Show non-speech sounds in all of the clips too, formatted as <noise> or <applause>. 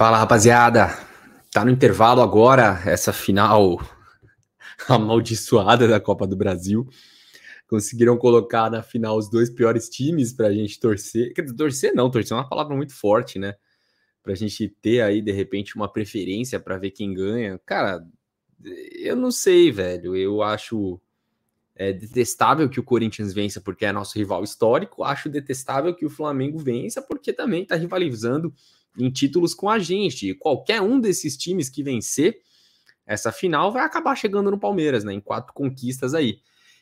Fala, rapaziada. Tá no intervalo agora essa final <laughs> amaldiçoada da Copa do Brasil. Conseguiram colocar na final os dois piores times para a gente torcer. Quer dizer, torcer não, torcer é uma palavra muito forte, né? Para a gente ter aí, de repente, uma preferência para ver quem ganha. Cara, eu não sei, velho. Eu acho é, detestável que o Corinthians vença porque é nosso rival histórico. Acho detestável que o Flamengo vença porque também está rivalizando em títulos com a gente. E qualquer um desses times que vencer essa final vai acabar chegando no Palmeiras, né? Em quatro conquistas aí.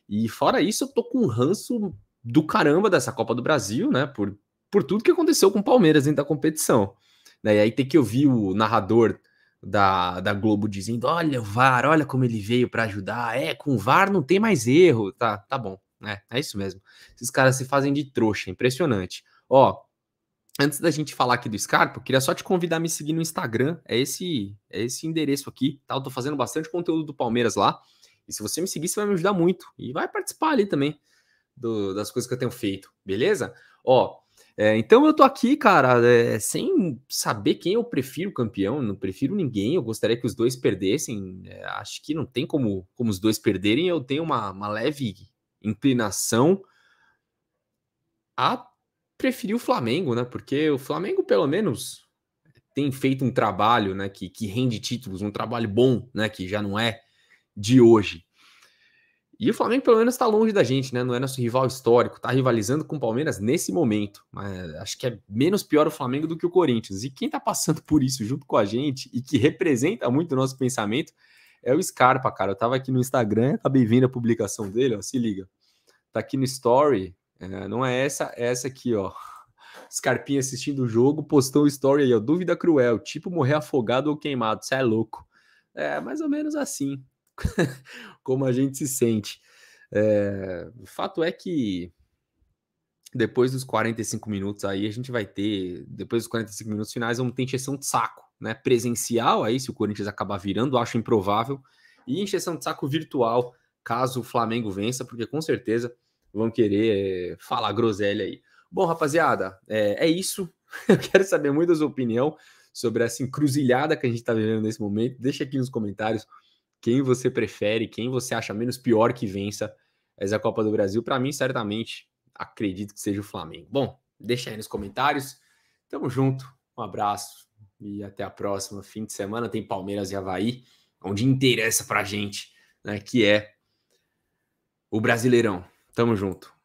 E fora isso, eu tô com um ranço do caramba dessa Copa do Brasil, né? Por, por tudo que aconteceu com o Palmeiras dentro da competição. Né? E aí tem que ouvir o narrador da, da Globo dizendo: olha o VAR, olha como ele veio para ajudar. É, com o VAR não tem mais erro. Tá, tá bom. É, é isso mesmo. Esses caras se fazem de trouxa, impressionante. Ó, Antes da gente falar aqui do Scarpa, eu queria só te convidar a me seguir no Instagram. É esse, é esse endereço aqui, tá? Eu tô fazendo bastante conteúdo do Palmeiras lá. E se você me seguir, você vai me ajudar muito. E vai participar ali também do, das coisas que eu tenho feito, beleza? Ó, é, então eu tô aqui, cara, é, sem saber quem eu prefiro campeão, não prefiro ninguém, eu gostaria que os dois perdessem, é, acho que não tem como, como os dois perderem, eu tenho uma, uma leve inclinação a preferir o Flamengo, né? Porque o Flamengo, pelo menos, tem feito um trabalho né, que, que rende títulos, um trabalho bom, né? Que já não é de hoje. E o Flamengo, pelo menos, está longe da gente, né? Não é nosso rival histórico, está rivalizando com o Palmeiras nesse momento. Mas acho que é menos pior o Flamengo do que o Corinthians. E quem está passando por isso junto com a gente e que representa muito o nosso pensamento é o Scarpa, cara. Eu tava aqui no Instagram, acabei vendo a publicação dele, ó, se liga. Tá aqui no Story, é, não é essa, é essa aqui, ó. Scarpinha assistindo o jogo, postou um story aí, ó. Dúvida cruel, tipo morrer afogado ou queimado, você é louco. É mais ou menos assim, <laughs> como a gente se sente. É, o fato é que depois dos 45 minutos aí, a gente vai ter, depois dos 45 minutos finais, vamos ter encheção de saco, né? Presencial aí, se o Corinthians acabar virando, acho improvável, e encheção de saco virtual, caso o Flamengo vença, porque com certeza vão querer eh, falar groselha aí. Bom, rapaziada, é, é isso. <laughs> Eu quero saber muito a sua opinião sobre essa encruzilhada que a gente está vivendo nesse momento. Deixa aqui nos comentários quem você prefere, quem você acha menos pior que vença essa Copa do Brasil. Para mim, certamente, acredito que seja o Flamengo. Bom, deixa aí nos comentários. Tamo junto, um abraço e até a próxima. Fim de semana tem Palmeiras e Havaí, onde interessa para gente, né, que é o Brasileirão. Tamo junto.